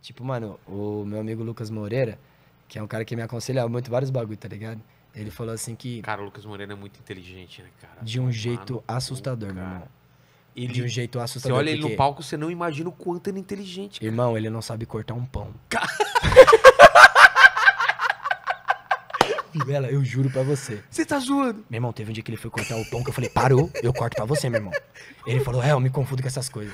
Tipo, mano, o meu amigo Lucas Moreira, que é um cara que me aconselha muito vários bagulho, tá ligado? Ele falou assim que. Cara, o Lucas Moreira é muito inteligente, né, cara? De um mano, jeito assustador, cara. meu irmão. Ele, de um jeito assustador. Você olha ele no palco, você não imagina o quanto ele é inteligente. Cara. Irmão, ele não sabe cortar um pão. Car... Vilela, eu juro pra você. Você tá zoando? Meu irmão, teve um dia que ele foi cortar o pão que eu falei, parou, eu corto pra você, meu irmão. Ele falou, é, eu me confundo com essas coisas.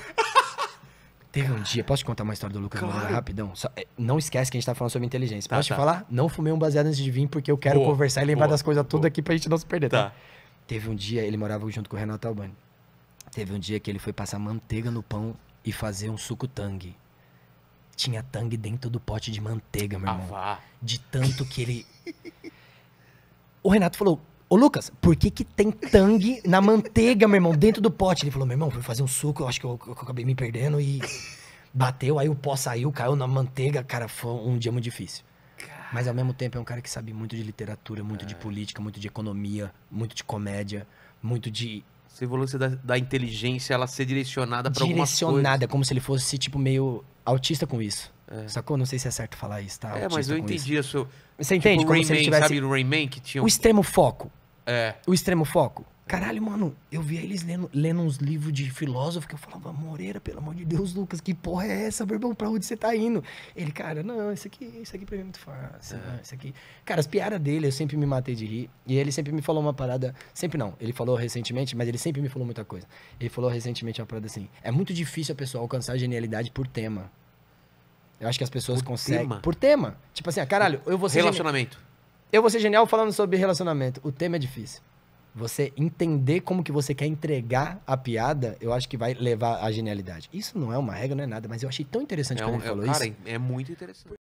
Teve um dia, posso te contar uma história do Lucas claro. rapidão? Só, é, não esquece que a gente tá falando sobre inteligência. posso ah, tá. te falar? Não fumei um baseado antes de vir, porque eu quero boa, conversar e lembrar boa, das coisas todas tudo aqui pra gente não se perder, tá? tá? Teve um dia, ele morava junto com o Renato Albani. Teve um dia que ele foi passar manteiga no pão e fazer um suco tangue. Tinha tangue dentro do pote de manteiga, meu ah, irmão. Ah, de tanto que ele. o Renato falou: Ô, Lucas, por que que tem tangue na manteiga, meu irmão, dentro do pote? Ele falou, meu irmão, vou fazer um suco, eu acho que eu, eu acabei me perdendo e bateu, aí o pó saiu, caiu na manteiga, cara, foi um dia muito difícil. Mas ao mesmo tempo é um cara que sabe muito de literatura, muito é. de política, muito de economia, muito de comédia, muito de Você evolução da, da, inteligência, ela ser direcionada para alguma coisa. Direcionada, como se ele fosse tipo meio autista com isso. É. Sacou? Não sei se é certo falar isso, tá? É, mas eu entendi isso. Sua... Você tipo, entende? Tipo, como Rayman, se ele tivesse... sabe Rayman que tinha... Um... O extremo foco. É. O extremo foco. Caralho, mano, eu via eles lendo, lendo uns livros de filósofo que eu falava, Moreira, pelo amor de Deus, Lucas, que porra é essa, meu Pra onde você tá indo? Ele, cara, não, isso aqui, isso aqui pra mim é muito fácil, é. isso aqui. Cara, as piadas dele, eu sempre me matei de rir. E ele sempre me falou uma parada, sempre não, ele falou recentemente, mas ele sempre me falou muita coisa. Ele falou recentemente uma parada assim: é muito difícil a pessoa alcançar a genialidade por tema. Eu acho que as pessoas por conseguem. Tema. Por tema. Tipo assim, ah, caralho, eu vou ser. Relacionamento. Eu vou ser genial falando sobre relacionamento. O tema é difícil. Você entender como que você quer entregar a piada, eu acho que vai levar à genialidade. Isso não é uma regra, não é nada, mas eu achei tão interessante é quando um, ele é falou é, cara, isso. é muito interessante.